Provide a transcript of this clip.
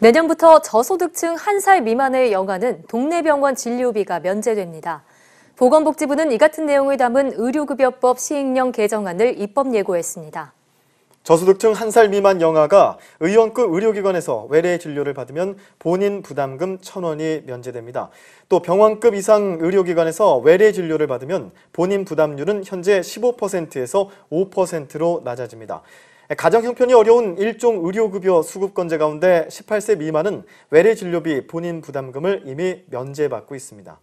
내년부터 저소득층 한 살 미만의 영아는 동네 병원 진료비가 면제됩니다. 보건복지부는 이 같은 내용을 담은 의료급여법 시행령 개정안을 입법 예고했습니다. 저소득층 한 살 미만 영아가 의원급 의료기관에서 외래 진료를 받으면 본인 부담금 천원이 면제됩니다. 또 병원급 이상 의료기관에서 외래 진료를 받으면 본인 부담률은 현재 15%에서 5%로 낮아집니다. 가정 형편이 어려운 일종 의료급여 수급권제 가운데 18세 미만은 외래 진료비 본인 부담금을 이미 면제받고 있습니다.